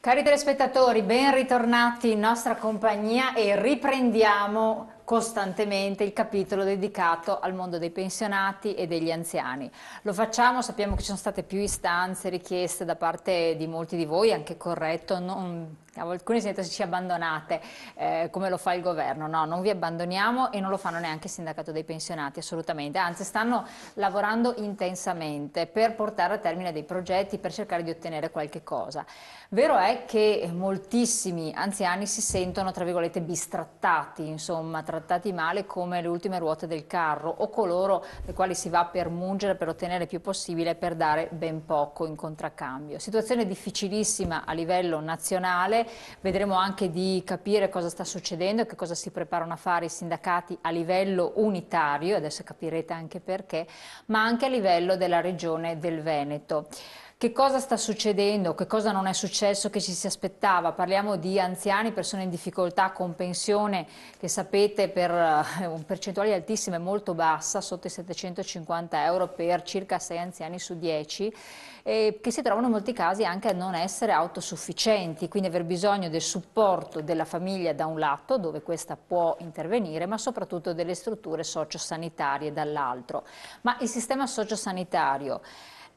Cari telespettatori, ben ritornati in nostra compagnia e riprendiamo costantemente il capitolo dedicato al mondo dei pensionati e degli anziani. Lo facciamo, sappiamo che ci sono state più istanze, richieste da parte di molti di voi, anche corretto, non alcuni si ci abbandonate, eh, come lo fa il governo, no, non vi abbandoniamo e non lo fanno neanche il sindacato dei pensionati, assolutamente, anzi stanno lavorando intensamente per portare a termine dei progetti, per cercare di ottenere qualche cosa. Vero è che moltissimi anziani si sentono, tra virgolette, bistrattati, insomma, trattati male come le ultime ruote del carro o coloro ai quali si va per mungere, per ottenere più possibile, per dare ben poco in contraccambio. Situazione difficilissima a livello nazionale, scuole, vedremo anche di capire cosa sta succedendo e che cosa si preparano a fare i sindacati a livello unitario, adesso capirete anche perché, ma anche a livello della regione del Veneto. Che cosa sta succedendo? Che cosa non è successo che ci si aspettava? Parliamo di anziani, persone in difficoltà con pensione che sapete per eh, uh, percentuali altissime molto bassa, sotto i 750 euro per circa 6 anziani su 10, eh, che si trovano in molti casi anche a non essere autosufficienti, quindi aver bisogno del supporto della famiglia da un lato, dove questa può intervenire, ma soprattutto delle strutture sociosanitarie dall'altro. Ma il sistema sociosanitario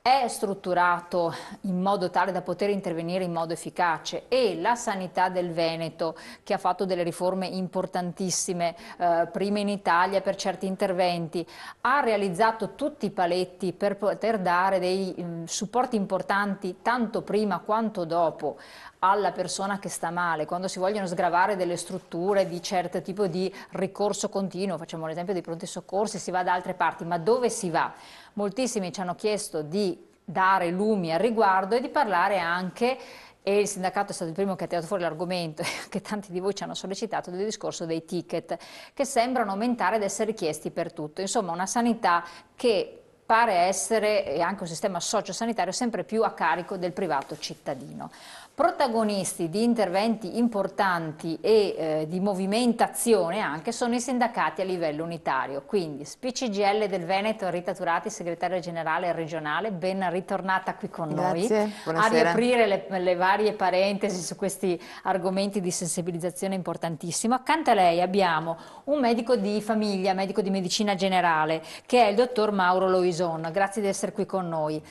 è strutturato in modo tale da poter intervenire in modo efficace e la sanità del Veneto che ha fatto delle riforme importantissime eh, prima in Italia per certi interventi ha realizzato tutti i paletti per poter dare dei mh, mm, supporti importanti tanto prima quanto dopo alla persona che sta male, quando si vogliono sgravare delle strutture di certo tipo di ricorso continuo, facciamo l'esempio dei pronti soccorsi, si va da altre parti, ma dove si va? Moltissimi ci hanno chiesto di dare lumi al riguardo e di parlare anche e il sindacato è stato il primo che ha tirato fuori l'argomento che tanti di voi ci hanno sollecitato del discorso dei ticket che sembrano aumentare ed essere richiesti per tutto. Insomma, una sanità che pare essere e anche un sistema socio-sanitario sempre più a carico del privato cittadino. Protagonisti di interventi importanti e eh, di movimentazione anche sono i sindacati a livello unitario, quindi SPCGL del Veneto, Rita Turati, segretaria generale regionale, ben ritornata qui con Grazie. noi Buonasera. a riaprire le, le varie parentesi su questi argomenti di sensibilizzazione importantissimo. Accanto a lei abbiamo un medico di famiglia, medico di medicina generale, che è il dottor Mauro Loison. Grazie di essere qui con noi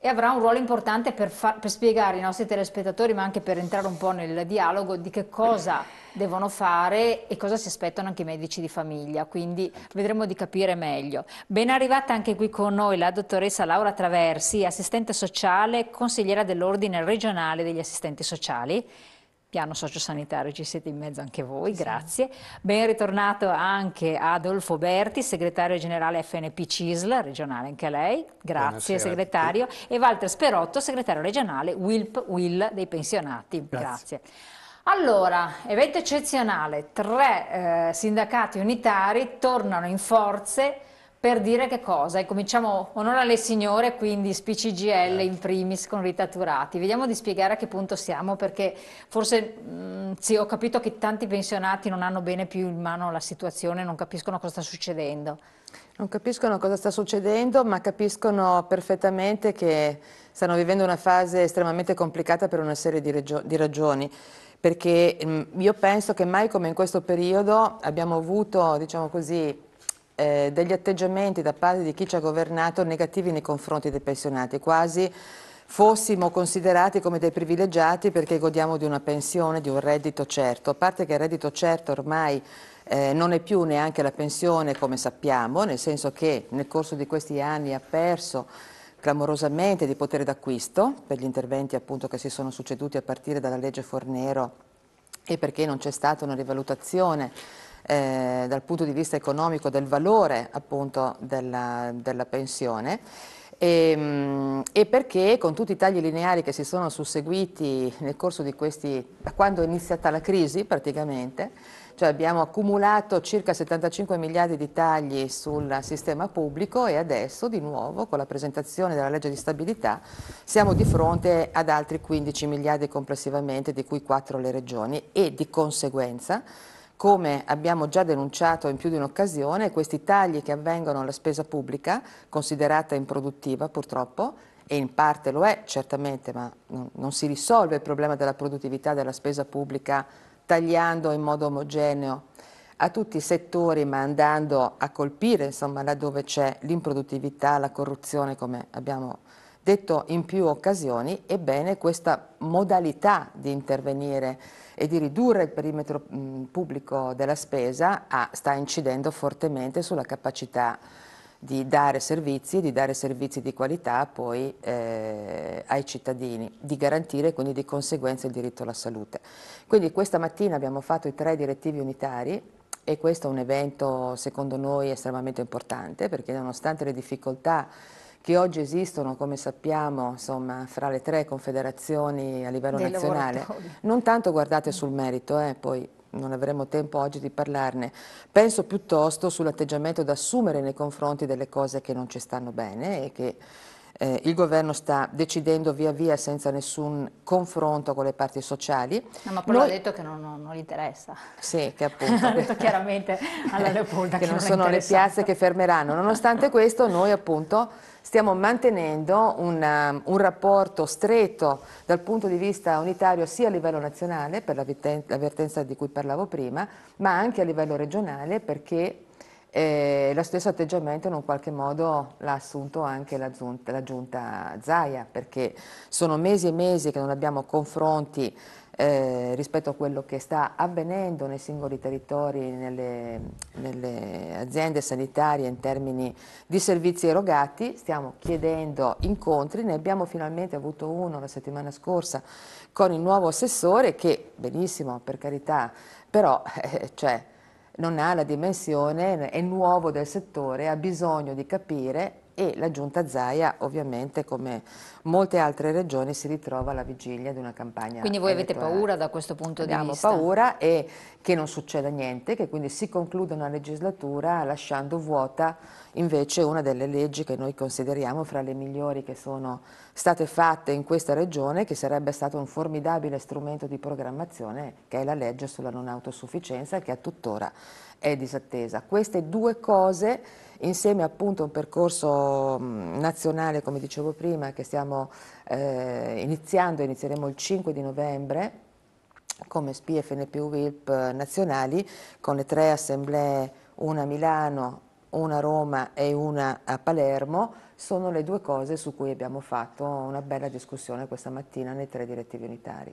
e avrà un ruolo importante per, far, per, spiegare ai nostri telespettatori, ma anche per entrare un po' nel dialogo di che cosa devono fare e cosa si aspettano anche i medici di famiglia, quindi vedremo di capire meglio. Ben arrivata anche qui con noi la dottoressa Laura Traversi, assistente sociale, consigliera dell'Ordine regionale degli assistenti sociali piano sociosanitario, ci siete in mezzo anche voi, sì. grazie. Ben ritornato anche Adolfo Berti, segretario generale FNP CISL, regionale anche lei, grazie Buonasera segretario, e Walter Sperotto, segretario regionale WILP WIL dei pensionati, grazie. grazie. Allora, evento eccezionale, tre eh, sindacati unitari tornano in forze per dire che cosa? E cominciamo onore alle signore, quindi SPCGL certo. in primis con Rita Turati. Vediamo di spiegare a che punto siamo, perché forse mh, mm, sì, ho capito che tanti pensionati non hanno bene più in mano la situazione, non capiscono cosa sta succedendo. Non capiscono cosa sta succedendo, ma capiscono perfettamente che stanno vivendo una fase estremamente complicata per una serie di, di ragioni perché mh, mm, io penso che mai come in questo periodo abbiamo avuto, diciamo così, eh, degli atteggiamenti da parte di chi ci ha governato negativi nei confronti dei pensionati, quasi fossimo considerati come dei privilegiati perché godiamo di una pensione, di un reddito certo, a parte che il reddito certo ormai eh, non è più neanche la pensione come sappiamo, nel senso che nel corso di questi anni ha perso clamorosamente di potere d'acquisto per gli interventi appunto che si sono succeduti a partire dalla legge Fornero e perché non c'è stata una rivalutazione eh, dal punto di vista economico del valore appunto della, della pensione. E, ehm, e, perché con tutti i tagli lineari che si sono susseguiti nel corso di questi, da quando è iniziata la crisi praticamente, cioè abbiamo accumulato circa 75 miliardi di tagli sul sistema pubblico e adesso di nuovo con la presentazione della legge di stabilità siamo di fronte ad altri 15 miliardi complessivamente, di cui 4 le regioni e di conseguenza come abbiamo già denunciato in più di un'occasione, questi tagli che avvengono alla spesa pubblica, considerata improduttiva purtroppo, e in parte lo è certamente, ma non, si risolve il problema della produttività della spesa pubblica tagliando in modo omogeneo a tutti i settori, ma andando a colpire insomma, laddove c'è l'improduttività, la corruzione, come abbiamo detto detto in più occasioni, ebbene questa modalità di intervenire e di ridurre il perimetro pubblico della spesa ah, sta incidendo fortemente sulla capacità di dare servizi, di dare servizi di qualità poi eh, ai cittadini, di garantire quindi di conseguenza il diritto alla salute. Quindi questa mattina abbiamo fatto i tre direttivi unitari e questo è un evento secondo noi estremamente importante perché nonostante le difficoltà che oggi esistono, come sappiamo, insomma, fra le tre confederazioni a livello nazionale, non tanto guardate sul merito, eh, poi non avremo tempo oggi di parlarne, penso piuttosto sull'atteggiamento da assumere nei confronti delle cose che non ci stanno bene e che eh, il governo sta decidendo via via senza nessun confronto con le parti sociali. No, ma poi Noi... ha detto che non, non, non gli interessa. Sì, che appunto. ha detto chiaramente alla Leopolda che, che non sono le piazze che fermeranno. Nonostante questo noi appunto stiamo mantenendo un, um, un, rapporto stretto dal punto di vista unitario sia a livello nazionale per l'avvertenza di cui parlavo prima, ma anche a livello regionale perché e lo stesso atteggiamento in un qualche modo l'ha assunto anche la giunta, la giunta Zaia, perché sono mesi e mesi che non abbiamo confronti eh, rispetto a quello che sta avvenendo nei singoli territori, nelle, nelle, aziende sanitarie in termini di servizi erogati, stiamo chiedendo incontri, ne abbiamo finalmente avuto uno la settimana scorsa con il nuovo assessore che benissimo per carità, però eh, cioè, non ha la dimensione, è nuovo del settore, ha bisogno di capire e la giunta Zaia ovviamente come molte altre regioni si ritrova alla vigilia di una campagna Quindi voi elettorale. avete paura da questo punto Abbiamo di vista? Abbiamo paura e che non succeda niente, che quindi si concluda una legislatura lasciando vuota invece una delle leggi che noi consideriamo fra le migliori che sono state fatte in questa regione, che sarebbe stato un formidabile strumento di programmazione, che è la legge sulla non autosufficienza che a tuttora è disattesa. Queste due cose insieme appunto a un percorso mm, nazionale, come dicevo prima, che stiamo eh, iniziando, inizieremo il 5 di novembre, come SPI, FNPU, WILP nazionali, con le tre assemblee, una a Milano, una a Roma e una a Palermo, sono le due cose su cui abbiamo fatto una bella discussione questa mattina nei tre direttivi unitari.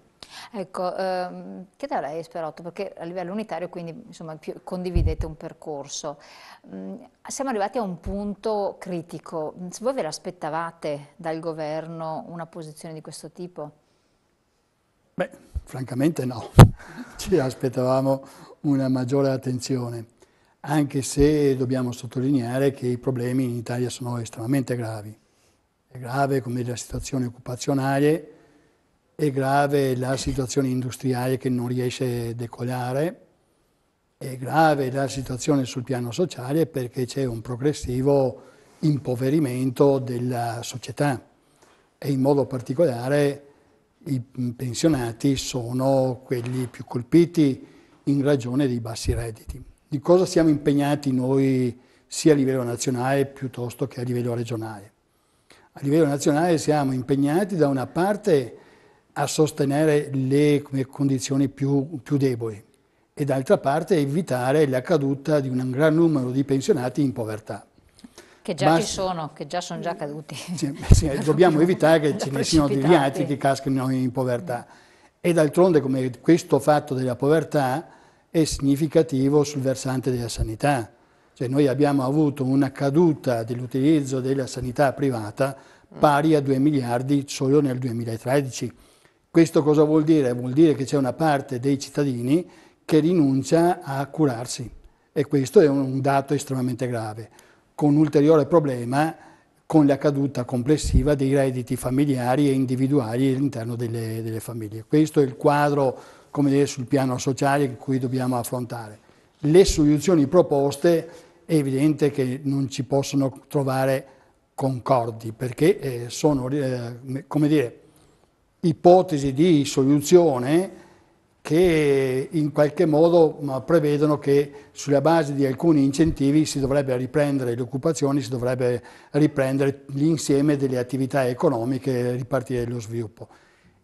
Ecco, ehm, chiedo a lei Sperotto, perché a livello unitario quindi insomma, più, condividete un percorso. Mm, siamo arrivati a un punto critico. Mm, voi ve l'aspettavate dal governo una posizione di questo tipo? Beh, francamente no. Ci aspettavamo una maggiore attenzione, anche se dobbiamo sottolineare che i problemi in Italia sono estremamente gravi. È grave, come la situazione occupazionale, è grave la situazione industriale che non riesce a decollare, è grave la situazione sul piano sociale perché c'è un progressivo impoverimento della società e in modo particolare i pensionati sono quelli più colpiti in ragione dei bassi redditi. Di cosa siamo impegnati noi sia a livello nazionale piuttosto che a livello regionale? A livello nazionale siamo impegnati da una parte a sostenere le condizioni più, più deboli e d'altra parte evitare la caduta di un gran numero di pensionati in povertà. Che già Basta. ci sono, che già sono già caduti. Sì, sì, dobbiamo evitare che ce ne siano degli altri che caschino in povertà. E d'altronde come questo fatto della povertà è significativo sul versante della sanità. Cioè noi abbiamo avuto una caduta dell'utilizzo della sanità privata pari a 2 miliardi solo nel 2013 questo cosa vuol dire? Vuol dire che c'è una parte dei cittadini che rinuncia a curarsi e questo è un dato estremamente grave, con un ulteriore problema con la caduta complessiva dei redditi familiari e individuali all'interno delle, delle, famiglie. Questo è il quadro come dire, sul piano sociale che cui dobbiamo affrontare. Le soluzioni proposte è evidente che non ci possono trovare concordi perché eh, sono eh, come dire, ipotesi di soluzione che in qualche modo prevedono che sulla base di alcuni incentivi si dovrebbe riprendere le occupazioni, si dovrebbe riprendere l'insieme delle attività economiche e ripartire lo sviluppo.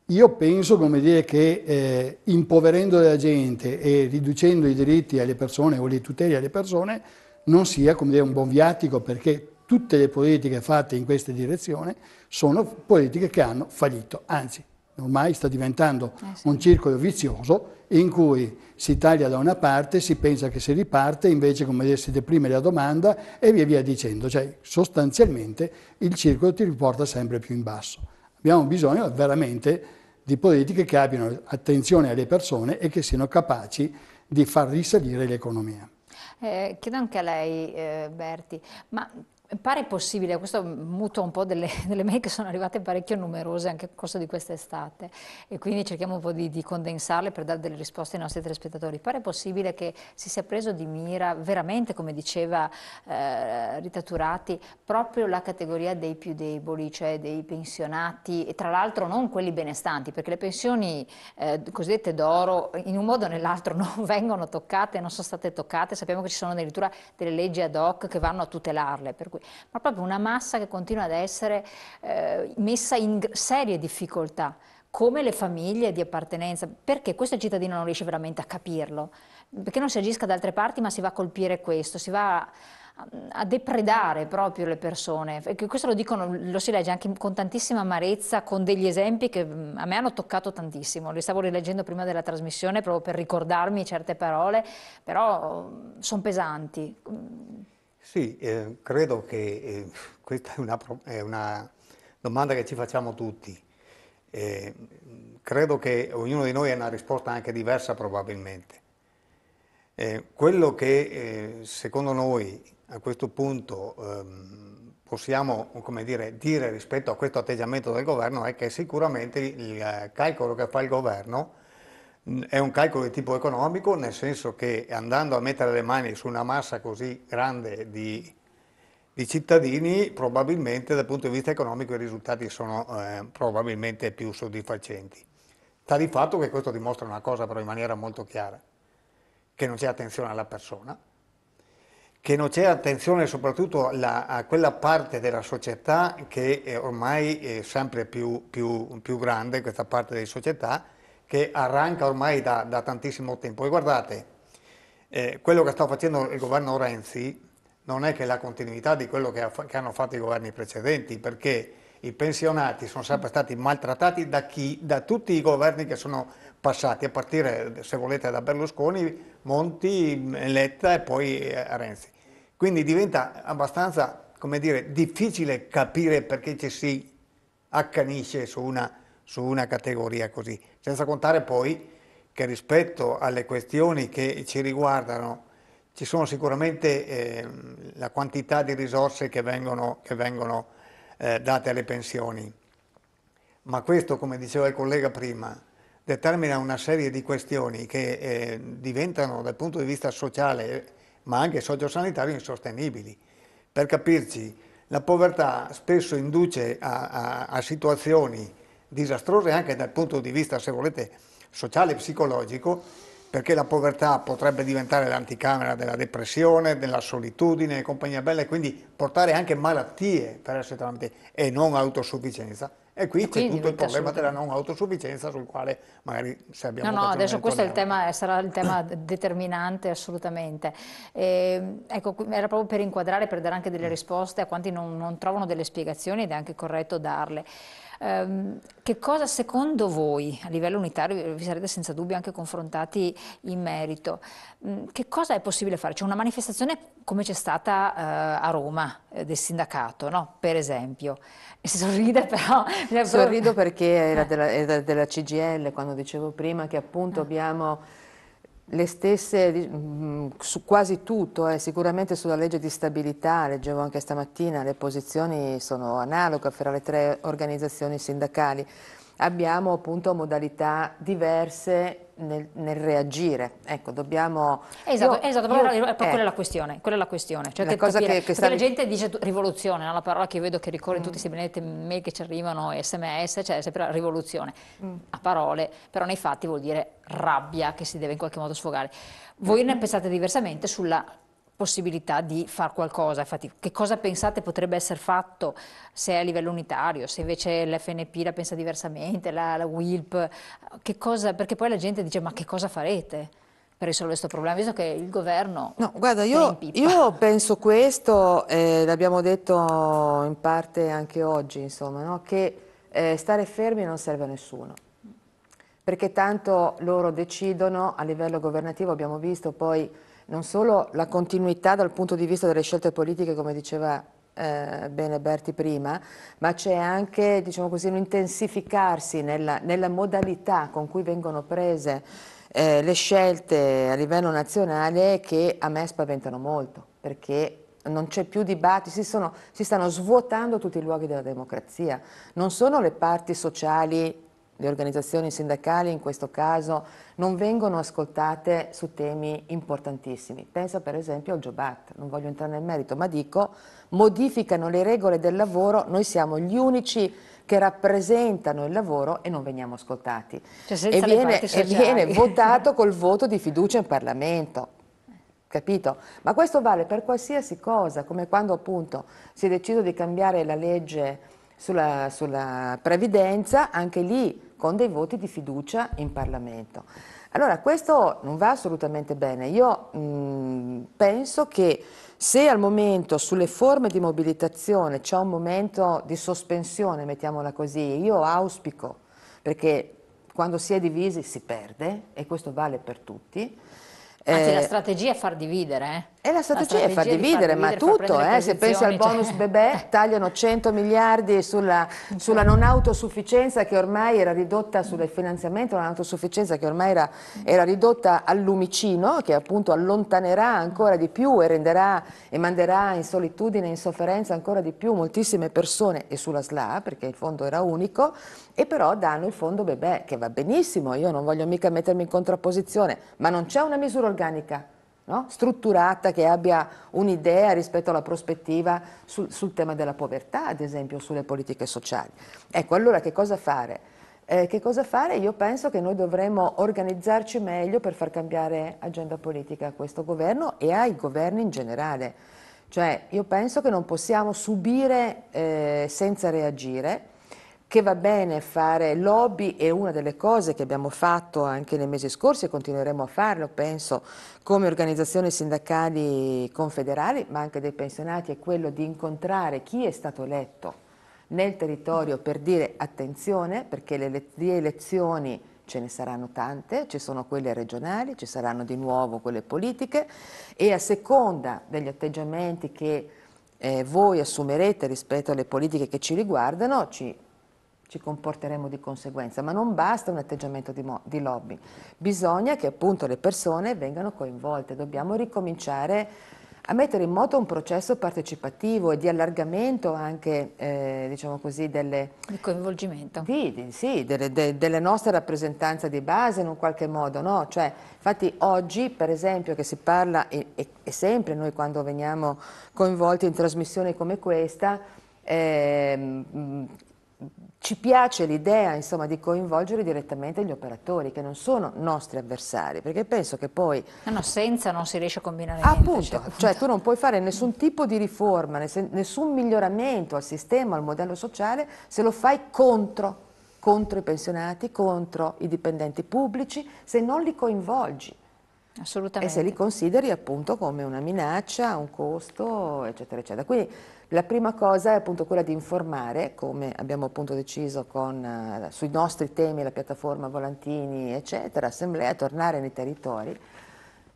Io penso dire, che eh, impoverendo la gente e riducendo i diritti alle persone o le tutele alle persone non sia dire, un buon viatico perché tutte le politiche fatte in questa direzione sono politiche che hanno fallito, anzi ormai sta diventando eh sì. un circolo vizioso in cui si taglia da una parte, si pensa che si riparte, invece come dire, si deprime la domanda e via via dicendo. Cioè sostanzialmente il circolo ti riporta sempre più in basso. Abbiamo bisogno veramente di politiche che abbiano attenzione alle persone e che siano capaci di far risalire l'economia. Eh, chiedo anche a lei, eh, Berti, ma Pare possibile, questo mutuo un po' delle, delle, mail che sono arrivate parecchio numerose anche nel corso di quest'estate e quindi cerchiamo un po' di, di, condensarle per dare delle risposte ai nostri telespettatori. Pare possibile che si sia preso di mira veramente, come diceva eh, Ritaturati, proprio la categoria dei più deboli, cioè dei pensionati e tra l'altro non quelli benestanti, perché le pensioni eh, cosiddette d'oro in un modo o nell'altro non vengono toccate, non sono state toccate, sappiamo che ci sono addirittura delle leggi ad hoc che vanno a tutelarle. Per cui ma proprio una massa che continua ad essere eh, messa in serie difficoltà come le famiglie di appartenenza, perché questo cittadino non riesce veramente a capirlo, perché non si agisca da altre parti ma si va a colpire questo, si va a depredare proprio le persone, questo lo dicono, lo si legge anche con tantissima amarezza, con degli esempi che mm, a me hanno toccato tantissimo, li stavo rileggendo prima della trasmissione proprio per ricordarmi certe parole, però mm, sono pesanti. Mm, sì, eh, credo che eh, questa è una, è una, domanda che ci facciamo tutti. Eh, credo che ognuno di noi ha una risposta anche diversa probabilmente. Eh, quello che eh, secondo noi a questo punto ehm, possiamo dire, dire rispetto a questo atteggiamento del governo è che sicuramente il eh, calcolo che fa il governo è un calcolo di tipo economico, nel senso che andando a mettere le mani su una massa così grande di, di cittadini, probabilmente dal punto di vista economico i risultati sono eh, probabilmente più soddisfacenti. Sta di fatto che questo dimostra una cosa però in maniera molto chiara, che non c'è attenzione alla persona, che non c'è attenzione soprattutto alla, a quella parte della società che è ormai è eh, sempre più, più, più grande, questa parte della società, che arranca ormai da, da tantissimo tempo. E guardate, eh, quello che sta facendo il governo Renzi non è che la continuità di quello che, ha, che hanno fatto i governi precedenti, perché i pensionati sono sempre stati maltrattati da chi? Da tutti i governi che sono passati, a partire, se volete, da Berlusconi, Monti, Letta e poi eh, Renzi. Quindi diventa abbastanza, come dire, difficile capire perché ci si accanisce su una, su una categoria così senza contare poi che rispetto alle questioni che ci riguardano ci sono sicuramente eh, la quantità di risorse che vengono, che vengono eh, date alle pensioni, ma questo, come diceva il collega prima, determina una serie di questioni che eh, diventano dal punto di vista sociale ma anche sociosanitario insostenibili. Per capirci, la povertà spesso induce a, a, a situazioni disastrose anche dal punto di vista, se volete, sociale e psicologico, perché la povertà potrebbe diventare l'anticamera della depressione, della solitudine e compagnia bella, e quindi portare anche malattie per essere tramite e non autosufficienza. E qui e c'è tutto il problema della non autosufficienza sul quale magari se abbiamo... No, no, adesso questo il tema, eh, sarà il tema determinante assolutamente. E, ehm, ecco, era proprio per inquadrare, per dare anche delle mm. risposte a quanti non, non trovano delle spiegazioni ed è anche corretto darle. Ehm, che cosa secondo voi, a livello unitario, vi sarete senza dubbio anche confrontati in merito, mm, che cosa è possibile fare? C'è una manifestazione come c'è stata eh, a Roma eh, del sindacato, no? per esempio. E si sorride però... Sorrido perché era eh. della, era della CGL quando dicevo prima che appunto ah. abbiamo le stesse mm, su quasi tutto, eh, sicuramente sulla legge di stabilità, leggevo anche stamattina, le posizioni sono analoghe fra le tre organizzazioni sindacali abbiamo appunto modalità diverse nel, nel, reagire. Ecco, dobbiamo... Esatto, io, esatto io, però, eh, quella è la questione, quella è la questione. Cioè la cosa capire, che, che stavi... la gente dice rivoluzione, è la parola che io vedo che ricorre in mm. tutti i benedetti mail che ci arrivano, sms, cioè è sempre rivoluzione. Mm. A parole, però nei fatti vuol dire rabbia che si deve in qualche modo sfogare. Voi mm. ne pensate diversamente sulla possibilità di far qualcosa. Infatti, che cosa pensate potrebbe essere fatto se a livello unitario, se invece l'FNP la pensa diversamente, la, la WILP, cosa, perché poi la gente dice ma che cosa farete? per risolvere questo problema, visto che il governo... No, guarda, io, io penso questo, eh, l'abbiamo detto in parte anche oggi, insomma, no? che eh, stare fermi non serve a nessuno, perché tanto loro decidono a livello governativo, abbiamo visto poi non solo la continuità dal punto di vista delle scelte politiche, come diceva eh, bene Berti prima, ma c'è anche diciamo così, un intensificarsi nella, nella, modalità con cui vengono prese eh, le scelte a livello nazionale che a me spaventano molto, perché non c'è più dibattito, si, sono, si stanno svuotando tutti i luoghi della democrazia, non sono le parti sociali le organizzazioni sindacali in questo caso non vengono ascoltate su temi importantissimi. Pensa per esempio al Jobat, non voglio entrare nel merito, ma dico modificano le regole del lavoro, noi siamo gli unici che rappresentano il lavoro e non veniamo ascoltati. Cioè e, viene, e viene votato col voto di fiducia in Parlamento capito? Ma questo vale per qualsiasi cosa, come quando appunto si è deciso di cambiare la legge sulla, sulla previdenza, anche lì con dei voti di fiducia in Parlamento. Allora questo non va assolutamente bene. Io mh, penso che se al momento sulle forme di mobilitazione c'è un momento di sospensione, mettiamola così, io auspico, perché quando si è divisi si perde e questo vale per tutti. Anzi, eh, la strategia è far dividere. Eh? E la strategia, è far dividere, di far dividere, ma tutto, eh, se pensi al cioè. bonus cioè... bebè, tagliano 100 miliardi sulla, sulla, non autosufficienza che ormai era ridotta, sul finanziamento, non autosufficienza che ormai era, era ridotta al lumicino, che appunto allontanerà ancora di più e renderà e manderà in solitudine, e in sofferenza ancora di più moltissime persone e sulla SLA, perché il fondo era unico, e però danno il fondo bebè, che va benissimo, io non voglio mica mettermi in contrapposizione, ma non c'è una misura organica no? strutturata, che abbia un'idea rispetto alla prospettiva sul, sul, tema della povertà, ad esempio, sulle politiche sociali. Ecco, allora che cosa fare? Eh, che cosa fare? Io penso che noi dovremmo organizzarci meglio per far cambiare agenda politica a questo governo e ai governi in generale. Cioè, io penso che non possiamo subire eh, senza reagire, che va bene fare lobby è una delle cose che abbiamo fatto anche nei mesi scorsi e continueremo a farlo, penso, come organizzazioni sindacali confederali, ma anche dei pensionati, è quello di incontrare chi è stato eletto nel territorio per dire attenzione, perché le, elezioni ce ne saranno tante, ci sono quelle regionali, ci saranno di nuovo quelle politiche e a seconda degli atteggiamenti che eh, voi assumerete rispetto alle politiche che ci riguardano, ci ci comporteremo di conseguenza, ma non basta un atteggiamento di, di lobby, bisogna che appunto le persone vengano coinvolte, dobbiamo ricominciare a mettere in moto un processo partecipativo e di allargamento anche, eh, diciamo così, delle... Di coinvolgimento. Di, di, sì, delle, de, delle, nostre rappresentanze di base in un qualche modo, no? Cioè, infatti oggi, per esempio, che si parla, e, e, e sempre noi quando veniamo coinvolti in trasmissioni come questa, eh, ci piace l'idea insomma, di coinvolgere direttamente gli operatori che non sono nostri avversari, perché penso che poi... No, no senza non si riesce a combinare appunto, niente. Cioè, cioè, appunto, cioè tu non puoi fare nessun tipo di riforma, nessun miglioramento al sistema, al modello sociale, se lo fai contro, contro i pensionati, contro i dipendenti pubblici, se non li coinvolgi. E se li consideri appunto come una minaccia, un costo, eccetera, eccetera. Quindi la prima cosa è appunto quella di informare, come abbiamo appunto deciso con, eh, sui nostri temi, la piattaforma Volantini, eccetera, assemblea, tornare nei territori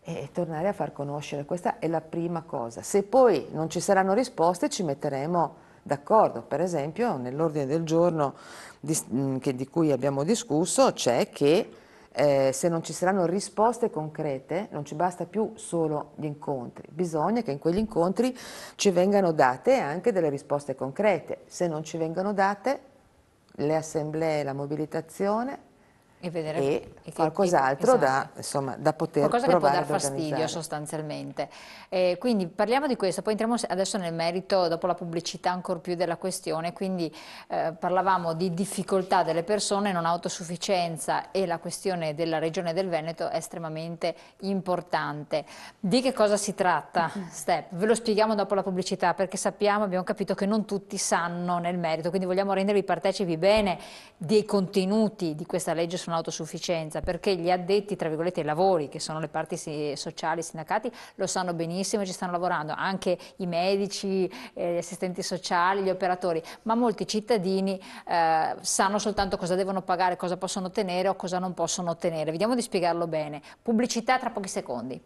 e tornare a far conoscere. Questa è la prima cosa. Se poi non ci saranno risposte ci metteremo d'accordo. Per esempio nell'ordine del giorno di, mm, di cui abbiamo discusso c'è che eh, se non ci saranno risposte concrete, non ci basta più solo gli incontri, bisogna che in quegli incontri ci vengano date anche delle risposte concrete, se non ci vengono date le assemblee, la mobilitazione, e, vedere e che, qualcos'altro esatto. da, insomma, da poter Qualcosa che può dar fastidio sostanzialmente. Eh, quindi parliamo di questo, poi entriamo adesso nel merito, dopo la pubblicità ancora più della questione, quindi eh, parlavamo di difficoltà delle persone, non autosufficienza e la questione della regione del Veneto è estremamente importante. Di che cosa si tratta, Step? Ve lo spieghiamo dopo la pubblicità perché sappiamo, abbiamo capito che non tutti sanno nel merito, quindi vogliamo rendervi partecipi bene dei contenuti di questa legge sulla un'autosufficienza, perché gli addetti, tra virgolette, ai lavori, che sono le parti sociali, i sindacati, lo sanno benissimo e ci stanno lavorando, anche i medici, eh, gli assistenti sociali, gli operatori, ma molti cittadini eh, sanno soltanto cosa devono pagare, cosa possono ottenere o cosa non possono ottenere. Vediamo di spiegarlo bene. Pubblicità tra pochi secondi.